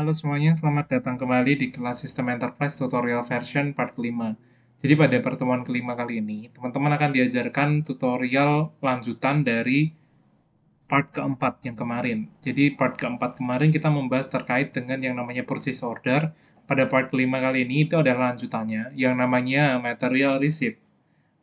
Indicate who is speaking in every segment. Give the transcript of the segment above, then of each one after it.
Speaker 1: Halo semuanya, selamat datang kembali di kelas Sistem Enterprise Tutorial Version part kelima. Jadi pada pertemuan kelima kali ini, teman-teman akan diajarkan tutorial lanjutan dari part keempat yang kemarin. Jadi part keempat kemarin kita membahas terkait dengan yang namanya purchase order. Pada part kelima kali ini itu adalah lanjutannya, yang namanya material receipt.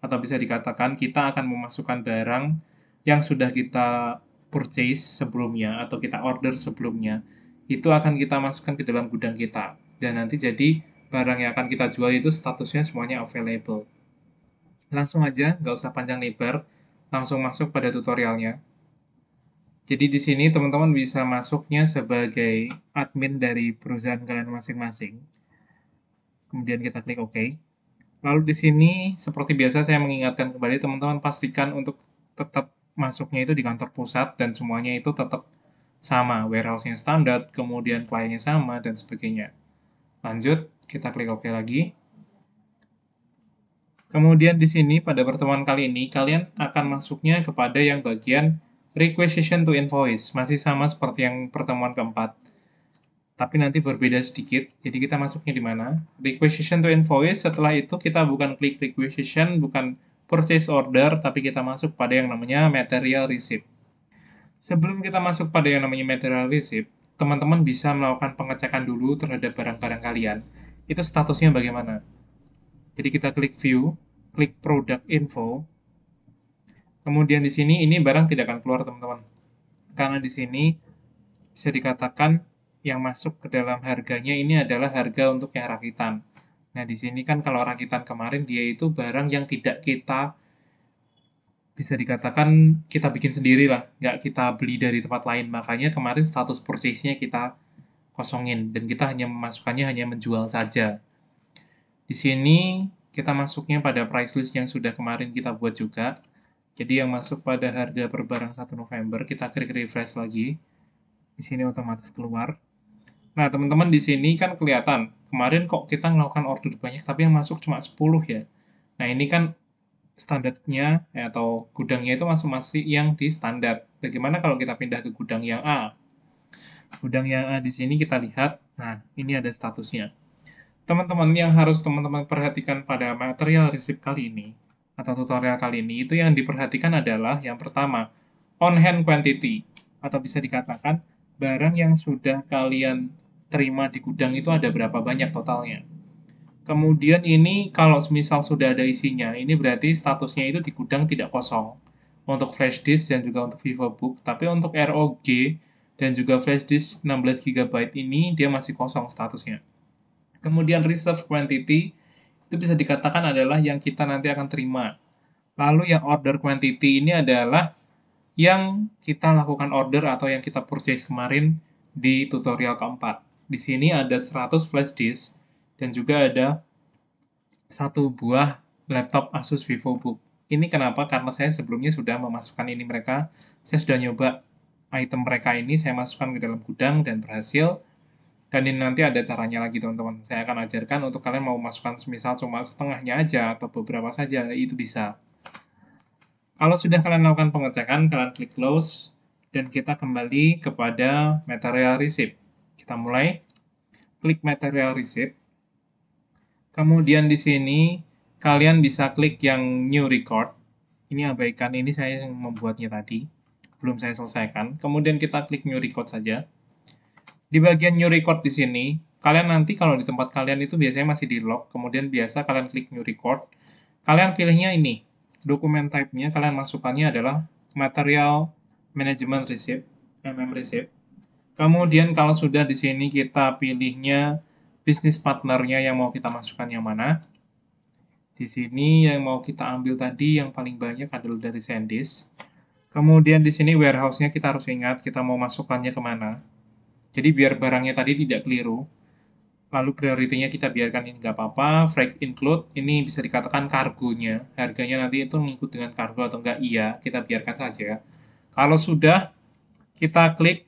Speaker 1: Atau bisa dikatakan kita akan memasukkan barang yang sudah kita purchase sebelumnya atau kita order sebelumnya itu akan kita masukkan ke dalam gudang kita. Dan nanti jadi barang yang akan kita jual itu statusnya semuanya available. Langsung aja, nggak usah panjang lebar, langsung masuk pada tutorialnya. Jadi di sini teman-teman bisa masuknya sebagai admin dari perusahaan kalian masing-masing. Kemudian kita klik OK. Lalu di sini seperti biasa saya mengingatkan kembali teman-teman pastikan untuk tetap masuknya itu di kantor pusat dan semuanya itu tetap sama, warehouse-nya standar, kemudian kliennya sama, dan sebagainya. Lanjut, kita klik OK lagi. Kemudian di sini pada pertemuan kali ini kalian akan masuknya kepada yang bagian requisition to invoice, masih sama seperti yang pertemuan keempat. Tapi nanti berbeda sedikit. Jadi kita masuknya di mana? Requisition to invoice. Setelah itu kita bukan klik requisition, bukan purchase order, tapi kita masuk pada yang namanya material receipt. Sebelum kita masuk pada yang namanya material receipt, teman-teman bisa melakukan pengecekan dulu terhadap barang-barang kalian. Itu statusnya bagaimana? Jadi kita klik view, klik product info. Kemudian di sini ini barang tidak akan keluar teman-teman. Karena di sini bisa dikatakan yang masuk ke dalam harganya ini adalah harga untuk yang rakitan. Nah, di sini kan kalau rakitan kemarin dia itu barang yang tidak kita bisa dikatakan kita bikin sendiri lah, nggak kita beli dari tempat lain. Makanya kemarin status purchase-nya kita kosongin dan kita hanya memasukkannya hanya menjual saja. Di sini kita masuknya pada price list yang sudah kemarin kita buat juga. Jadi yang masuk pada harga per barang 1 November kita klik refresh lagi. Di sini otomatis keluar. Nah, teman-teman di sini kan kelihatan kemarin kok kita melakukan order banyak tapi yang masuk cuma 10 ya. Nah, ini kan standarnya eh, atau gudangnya itu masih-masih yang di standar. Bagaimana kalau kita pindah ke gudang yang A? Gudang yang A di sini kita lihat, nah ini ada statusnya. Teman-teman yang harus teman-teman perhatikan pada material resip kali ini, atau tutorial kali ini, itu yang diperhatikan adalah yang pertama, on-hand quantity, atau bisa dikatakan barang yang sudah kalian terima di gudang itu ada berapa banyak totalnya. Kemudian ini kalau misal sudah ada isinya, ini berarti statusnya itu di gudang tidak kosong untuk flash disk dan juga untuk VivoBook. Tapi untuk ROG dan juga flash disk 16 GB ini dia masih kosong statusnya. Kemudian reserve quantity itu bisa dikatakan adalah yang kita nanti akan terima. Lalu yang order quantity ini adalah yang kita lakukan order atau yang kita purchase kemarin di tutorial keempat. Di sini ada 100 flash disk dan juga ada satu buah laptop Asus VivoBook. Ini kenapa? Karena saya sebelumnya sudah memasukkan ini mereka, saya sudah nyoba item mereka ini, saya masukkan ke dalam gudang dan berhasil. Dan ini nanti ada caranya lagi teman-teman. Saya akan ajarkan untuk kalian mau masukkan semisal cuma setengahnya aja atau beberapa saja, itu bisa. Kalau sudah kalian lakukan pengecekan, kalian klik close, dan kita kembali kepada material receipt. Kita mulai, klik material receipt, Kemudian di sini kalian bisa klik yang new record. Ini abaikan, ini saya yang membuatnya tadi. Belum saya selesaikan. Kemudian kita klik new record saja. Di bagian new record di sini, kalian nanti kalau di tempat kalian itu biasanya masih di log. kemudian biasa kalian klik new record. Kalian pilihnya ini, dokumen type-nya kalian masukkannya adalah material management receipt, MM receipt. Kemudian kalau sudah di sini kita pilihnya bisnis partnernya yang mau kita masukkan yang mana. Di sini yang mau kita ambil tadi yang paling banyak adalah dari SanDisk. Kemudian di sini warehouse-nya kita harus ingat kita mau masukkannya kemana. Jadi biar barangnya tadi tidak keliru. Lalu prioritinya kita biarkan ini nggak apa-apa. Freight include, ini bisa dikatakan kargonya. Harganya nanti itu ngikut dengan kargo atau enggak? iya. Kita biarkan saja. Kalau sudah, kita klik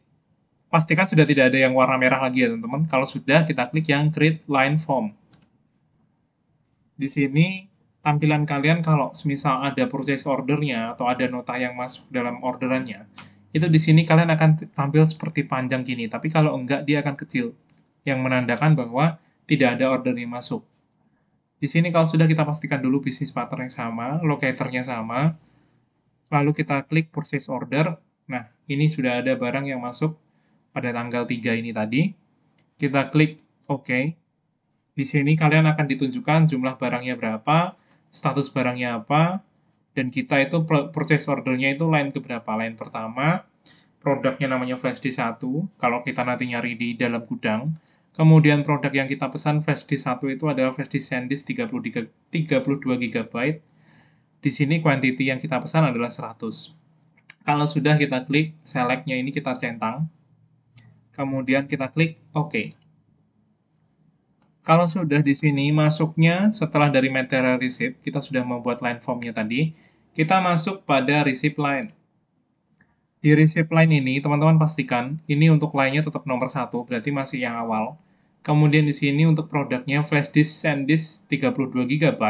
Speaker 1: Pastikan sudah tidak ada yang warna merah lagi ya teman-teman. Kalau sudah, kita klik yang create line form. Di sini tampilan kalian kalau semisal ada proses ordernya atau ada nota yang masuk dalam orderannya, itu di sini kalian akan tampil seperti panjang gini, tapi kalau enggak dia akan kecil, yang menandakan bahwa tidak ada order yang masuk. Di sini kalau sudah kita pastikan dulu bisnis pattern yang sama, locatornya sama, lalu kita klik purchase order, nah ini sudah ada barang yang masuk pada tanggal 3 ini tadi. Kita klik OK. Di sini kalian akan ditunjukkan jumlah barangnya berapa, status barangnya apa, dan kita itu proses ordernya itu line keberapa. lain pertama, produknya namanya flash disk 1, kalau kita nanti nyari di dalam gudang. Kemudian produk yang kita pesan flash disk 1 itu adalah flash disk SanDisk 32 GB. Di sini quantity yang kita pesan adalah 100. Kalau sudah kita klik select-nya ini kita centang kemudian kita klik OK. Kalau sudah di sini masuknya setelah dari material receipt, kita sudah membuat line formnya tadi, kita masuk pada receipt line. Di receipt line ini, teman-teman pastikan ini untuk line-nya tetap nomor satu, berarti masih yang awal. Kemudian di sini untuk produknya flash disk disk, 32 GB.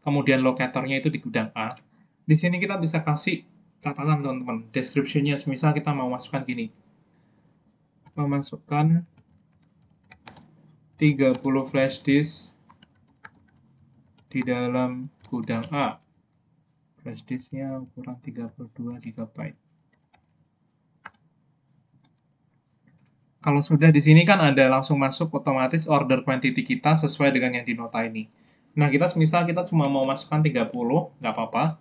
Speaker 1: Kemudian lokatornya itu di gudang A. Di sini kita bisa kasih catatan teman-teman, description-nya semisal kita mau masukkan gini memasukkan 30 flash disk di dalam gudang A. Flash disknya ukuran 32 GB. Kalau sudah di sini kan ada langsung masuk otomatis order quantity kita sesuai dengan yang di nota ini. Nah, kita misal kita cuma mau masukkan 30, nggak apa-apa.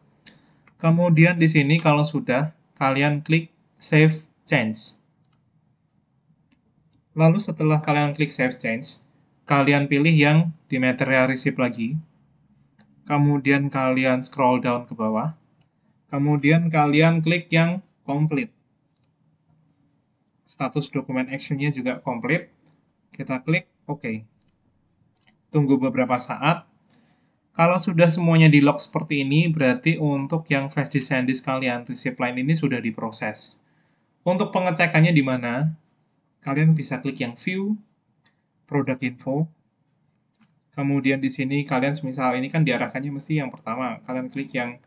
Speaker 1: Kemudian di sini kalau sudah, kalian klik Save Change. Lalu setelah kalian klik Save Change, kalian pilih yang di Material receipt lagi. Kemudian kalian scroll down ke bawah. Kemudian kalian klik yang complete. Status dokumen actionnya juga complete. Kita klik OK. Tunggu beberapa saat. Kalau sudah semuanya di lock seperti ini, berarti untuk yang flash disk kalian, receipt line ini sudah diproses. Untuk pengecekannya di mana? kalian bisa klik yang view, product info. Kemudian di sini kalian misal ini kan diarahkannya mesti yang pertama, kalian klik yang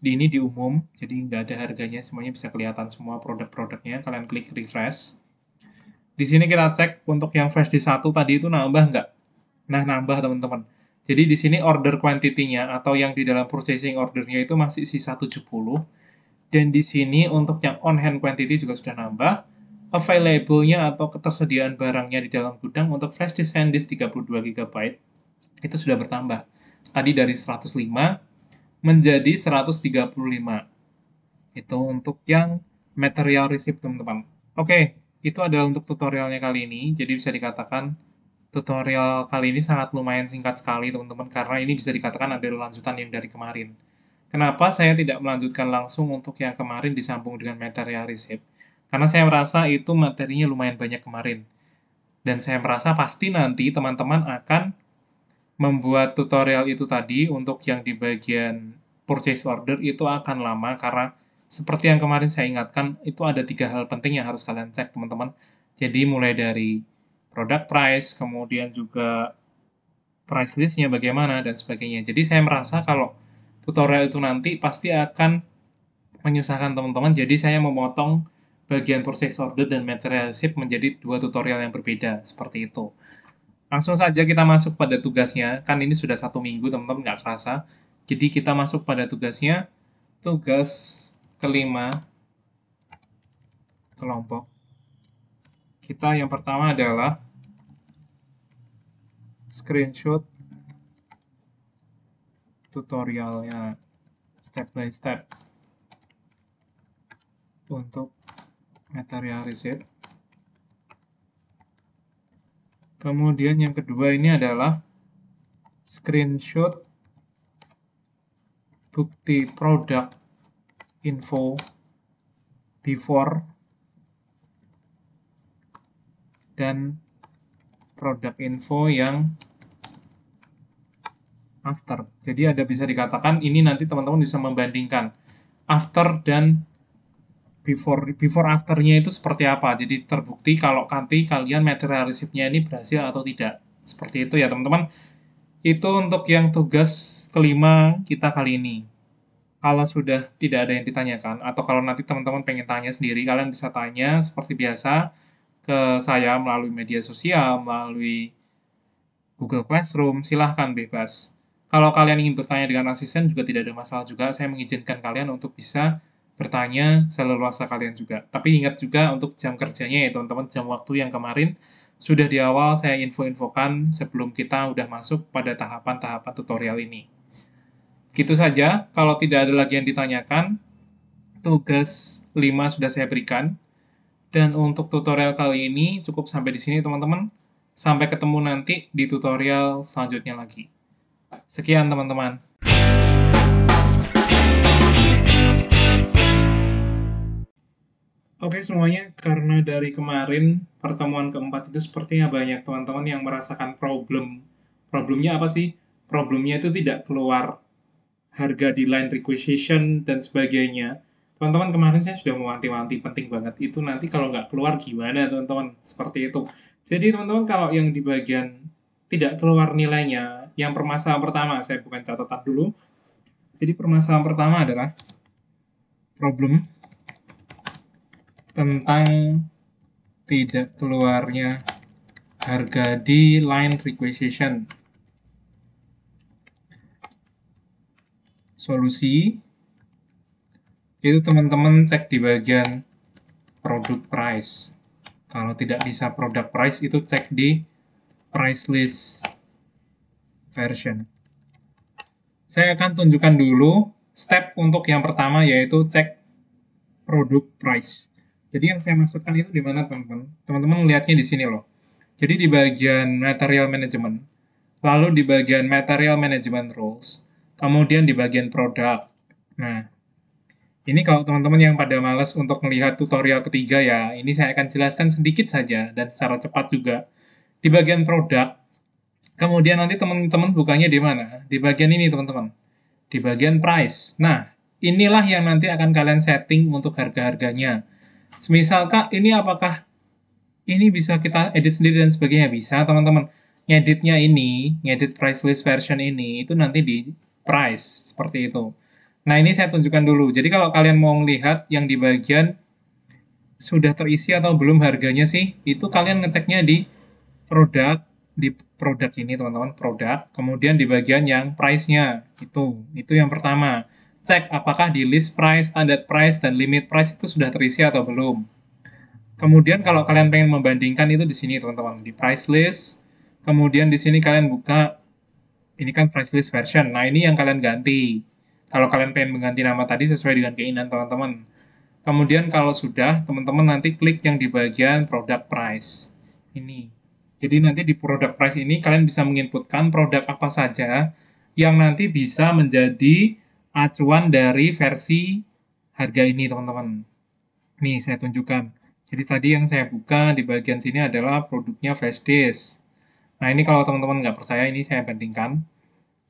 Speaker 1: di ini di umum, jadi nggak ada harganya, semuanya bisa kelihatan semua produk-produknya. Kalian klik refresh. Di sini kita cek untuk yang fresh di satu tadi itu nambah nggak? Nah, nambah teman-teman. Jadi di sini order quantity-nya atau yang di dalam purchasing ordernya itu masih sisa 70. Dan di sini untuk yang on hand quantity juga sudah nambah available-nya atau ketersediaan barangnya di dalam gudang untuk flash disk SanDisk 32 GB itu sudah bertambah. Tadi dari 105 menjadi 135. Itu untuk yang material receipt, teman-teman. Oke, itu adalah untuk tutorialnya kali ini. Jadi bisa dikatakan tutorial kali ini sangat lumayan singkat sekali, teman-teman, karena ini bisa dikatakan adalah lanjutan yang dari kemarin. Kenapa saya tidak melanjutkan langsung untuk yang kemarin disambung dengan material receipt? Karena saya merasa itu materinya lumayan banyak kemarin. Dan saya merasa pasti nanti teman-teman akan membuat tutorial itu tadi untuk yang di bagian purchase order itu akan lama karena seperti yang kemarin saya ingatkan itu ada tiga hal penting yang harus kalian cek teman-teman. Jadi mulai dari product price, kemudian juga price listnya bagaimana dan sebagainya. Jadi saya merasa kalau tutorial itu nanti pasti akan menyusahkan teman-teman. Jadi saya memotong bagian proses order dan material ship menjadi dua tutorial yang berbeda, seperti itu. Langsung saja kita masuk pada tugasnya, kan ini sudah satu minggu teman-teman nggak kerasa. Jadi kita masuk pada tugasnya, tugas kelima kelompok. Kita yang pertama adalah screenshot tutorialnya step by step untuk material reset. Kemudian yang kedua ini adalah screenshot bukti produk info before dan produk info yang after. Jadi ada bisa dikatakan ini nanti teman-teman bisa membandingkan after dan before before afternya itu seperti apa. Jadi terbukti kalau kanti kalian material receipt ini berhasil atau tidak. Seperti itu ya teman-teman. Itu untuk yang tugas kelima kita kali ini. Kalau sudah tidak ada yang ditanyakan atau kalau nanti teman-teman pengen tanya sendiri, kalian bisa tanya seperti biasa ke saya melalui media sosial, melalui Google Classroom, silahkan bebas. Kalau kalian ingin bertanya dengan asisten juga tidak ada masalah juga, saya mengizinkan kalian untuk bisa bertanya seleluasa kalian juga. Tapi ingat juga untuk jam kerjanya ya teman-teman, jam waktu yang kemarin sudah di awal saya info-infokan sebelum kita udah masuk pada tahapan-tahapan tutorial ini. Gitu saja, kalau tidak ada lagi yang ditanyakan, tugas 5 sudah saya berikan. Dan untuk tutorial kali ini cukup sampai di sini teman-teman. Sampai ketemu nanti di tutorial selanjutnya lagi. Sekian teman-teman. Oke semuanya, karena dari kemarin pertemuan keempat itu sepertinya banyak teman-teman yang merasakan problem. Problemnya apa sih? Problemnya itu tidak keluar harga di line requisition dan sebagainya. Teman-teman kemarin saya sudah mewanti-wanti penting banget itu nanti kalau nggak keluar gimana teman-teman seperti itu. Jadi teman-teman kalau yang di bagian tidak keluar nilainya, yang permasalahan pertama saya bukan catatan dulu. Jadi permasalahan pertama adalah problem tentang tidak keluarnya harga di line requisition. Solusi itu teman-teman cek di bagian product price. Kalau tidak bisa product price itu cek di price list version. Saya akan tunjukkan dulu step untuk yang pertama yaitu cek product price. Jadi yang saya maksudkan itu di mana teman-teman? Teman-teman lihatnya di sini loh. Jadi di bagian material management, lalu di bagian material management rules, kemudian di bagian produk. Nah, ini kalau teman-teman yang pada males untuk melihat tutorial ketiga ya, ini saya akan jelaskan sedikit saja dan secara cepat juga. Di bagian produk, kemudian nanti teman-teman bukanya di mana? Di bagian ini teman-teman, di bagian price. Nah, inilah yang nanti akan kalian setting untuk harga-harganya Semisal Kak, ini apakah ini bisa kita edit sendiri dan sebagainya? Bisa, teman-teman. Ngeditnya ini, ngedit price list version ini, itu nanti di price, seperti itu. Nah, ini saya tunjukkan dulu. Jadi, kalau kalian mau lihat yang di bagian sudah terisi atau belum harganya sih, itu kalian ngeceknya di produk, di produk ini, teman-teman, produk. Kemudian di bagian yang price-nya, itu. Itu yang pertama cek apakah di list price, standard price, dan limit price itu sudah terisi atau belum. Kemudian kalau kalian pengen membandingkan itu di sini teman-teman, di price list. Kemudian di sini kalian buka, ini kan price list version. Nah ini yang kalian ganti. Kalau kalian pengen mengganti nama tadi sesuai dengan keinginan teman-teman. Kemudian kalau sudah, teman-teman nanti klik yang di bagian product price. Ini. Jadi nanti di product price ini kalian bisa menginputkan produk apa saja yang nanti bisa menjadi acuan dari versi harga ini teman-teman. Nih saya tunjukkan. Jadi tadi yang saya buka di bagian sini adalah produknya Flashdisk. Nah ini kalau teman-teman nggak percaya ini saya bandingkan.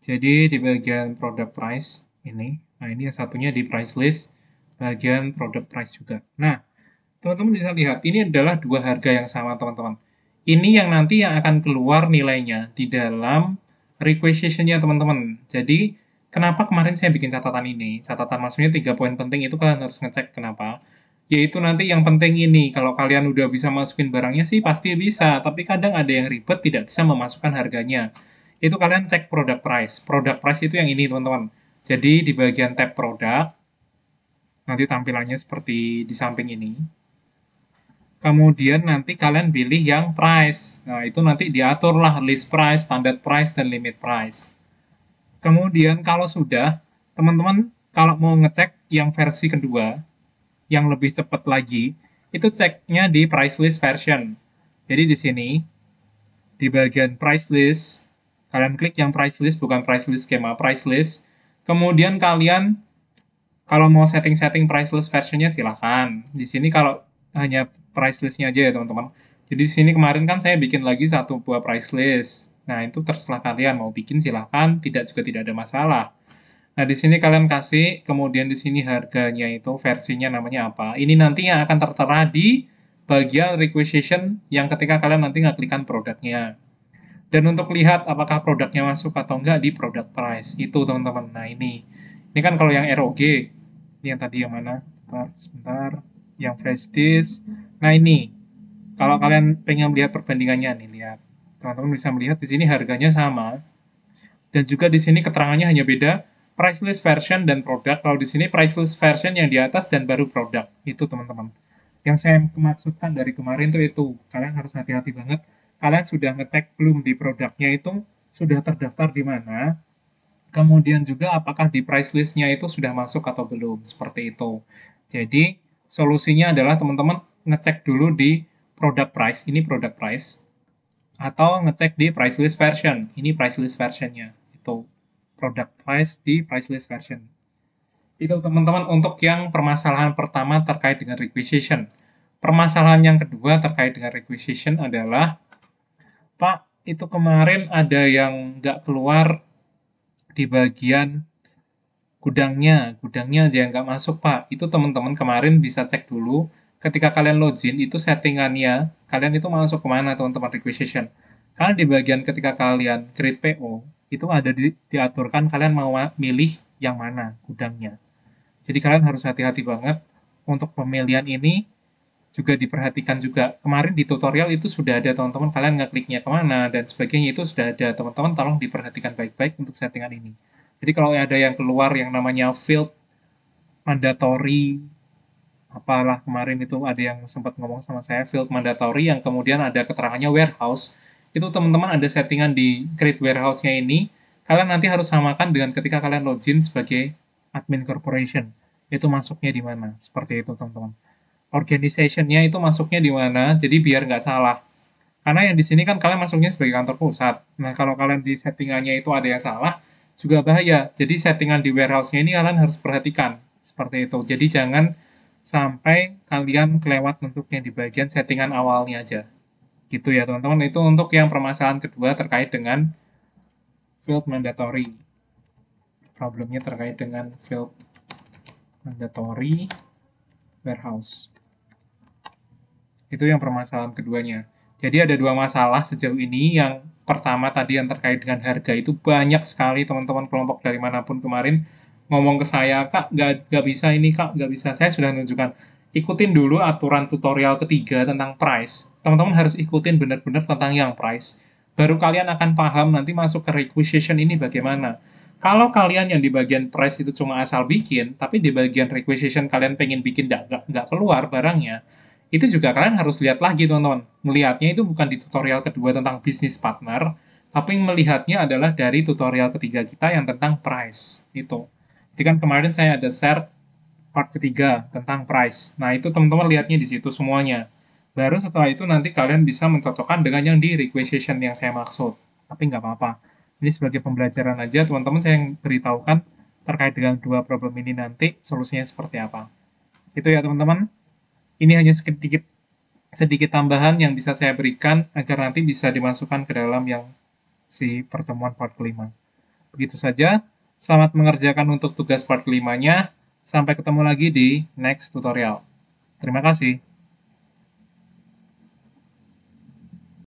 Speaker 1: Jadi di bagian product price ini, nah ini yang satunya di price list, bagian product price juga. Nah teman-teman bisa lihat ini adalah dua harga yang sama teman-teman. Ini yang nanti yang akan keluar nilainya di dalam requisitionnya teman-teman. Jadi Kenapa kemarin saya bikin catatan ini? Catatan maksudnya tiga poin penting itu kalian harus ngecek kenapa. Yaitu nanti yang penting ini, kalau kalian udah bisa masukin barangnya sih pasti bisa, tapi kadang ada yang ribet tidak bisa memasukkan harganya. Itu kalian cek product price. Product price itu yang ini teman-teman. Jadi di bagian tab produk, nanti tampilannya seperti di samping ini kemudian nanti kalian pilih yang price. Nah, itu nanti diaturlah list price, standard price, dan limit price. Kemudian kalau sudah, teman-teman kalau mau ngecek yang versi kedua, yang lebih cepat lagi, itu ceknya di price list version. Jadi di sini, di bagian price list, kalian klik yang price list, bukan price list skema, price list. Kemudian kalian kalau mau setting-setting price list versionnya silahkan. Di sini kalau hanya price listnya aja ya teman-teman. Jadi di sini kemarin kan saya bikin lagi satu buah price list. Nah, itu terserah kalian mau bikin silahkan, tidak juga tidak ada masalah. Nah, di sini kalian kasih, kemudian di sini harganya itu versinya namanya apa. Ini nantinya akan tertera di bagian requisition yang ketika kalian nanti ngeklikkan produknya. Dan untuk lihat apakah produknya masuk atau enggak di product price. Itu teman-teman. Nah, ini. Ini kan kalau yang ROG. Ini yang tadi yang mana? Bentar, sebentar. Yang flash disk. Nah, ini. Kalau kalian pengen lihat perbandingannya nih, lihat. Teman-teman bisa melihat di sini harganya sama. Dan juga di sini keterangannya hanya beda priceless version dan produk. Kalau di sini priceless version yang di atas dan baru produk. Itu teman-teman. Yang saya maksudkan dari kemarin tuh itu. Kalian harus hati-hati banget. Kalian sudah ngecek belum di produknya itu sudah terdaftar di mana. Kemudian juga apakah di price itu sudah masuk atau belum. Seperti itu. Jadi solusinya adalah teman-teman ngecek dulu di product price. Ini product price atau ngecek di price list version. Ini price list versionnya, itu product price di price list version. Itu teman-teman untuk yang permasalahan pertama terkait dengan requisition. Permasalahan yang kedua terkait dengan requisition adalah, Pak, itu kemarin ada yang nggak keluar di bagian gudangnya, gudangnya aja yang nggak masuk, Pak. Itu teman-teman kemarin bisa cek dulu ketika kalian login itu settingannya kalian itu masuk kemana teman-teman requisition karena di bagian ketika kalian create PO itu ada di, diaturkan kalian mau milih yang mana gudangnya jadi kalian harus hati-hati banget untuk pemilihan ini juga diperhatikan juga kemarin di tutorial itu sudah ada teman-teman kalian nggak kliknya kemana dan sebagainya itu sudah ada teman-teman tolong diperhatikan baik-baik untuk settingan ini jadi kalau ada yang keluar yang namanya field mandatory apalah kemarin itu ada yang sempat ngomong sama saya field mandatory yang kemudian ada keterangannya warehouse itu teman-teman ada settingan di create warehouse-nya ini kalian nanti harus samakan dengan ketika kalian login sebagai admin corporation itu masuknya di mana seperti itu teman-teman organization-nya itu masuknya di mana jadi biar nggak salah karena yang di sini kan kalian masuknya sebagai kantor pusat nah kalau kalian di settingannya itu ada yang salah juga bahaya jadi settingan di warehouse-nya ini kalian harus perhatikan seperti itu jadi jangan sampai kalian kelewat bentuknya di bagian settingan awalnya aja. Gitu ya teman-teman, itu untuk yang permasalahan kedua terkait dengan field mandatory. Problemnya terkait dengan field mandatory warehouse. Itu yang permasalahan keduanya. Jadi ada dua masalah sejauh ini. Yang pertama tadi yang terkait dengan harga itu banyak sekali teman-teman kelompok dari manapun kemarin ngomong ke saya kak gak nggak bisa ini kak gak bisa saya sudah menunjukkan ikutin dulu aturan tutorial ketiga tentang price teman-teman harus ikutin benar-benar tentang yang price baru kalian akan paham nanti masuk ke requisition ini bagaimana kalau kalian yang di bagian price itu cuma asal bikin tapi di bagian requisition kalian pengen bikin nggak nggak keluar barangnya itu juga kalian harus lihat lagi teman-teman melihatnya itu bukan di tutorial kedua tentang bisnis partner tapi melihatnya adalah dari tutorial ketiga kita yang tentang price itu jadi kan kemarin saya ada share part ketiga tentang price. Nah, itu teman-teman lihatnya di situ semuanya. Baru setelah itu nanti kalian bisa mencocokkan dengan yang di requisition yang saya maksud. Tapi nggak apa-apa. Ini sebagai pembelajaran aja, teman-teman saya yang beritahukan terkait dengan dua problem ini nanti solusinya seperti apa. Itu ya teman-teman. Ini hanya sedikit sedikit tambahan yang bisa saya berikan agar nanti bisa dimasukkan ke dalam yang si pertemuan part kelima. Begitu saja, Selamat mengerjakan untuk tugas part nya. Sampai ketemu lagi di next tutorial. Terima kasih.